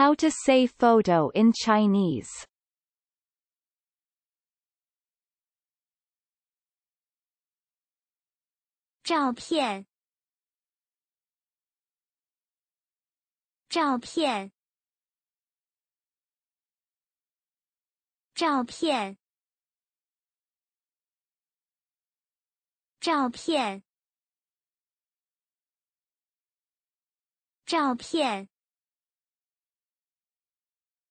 How to say photo in Chinese Zhao 照片，照片，照片，照片。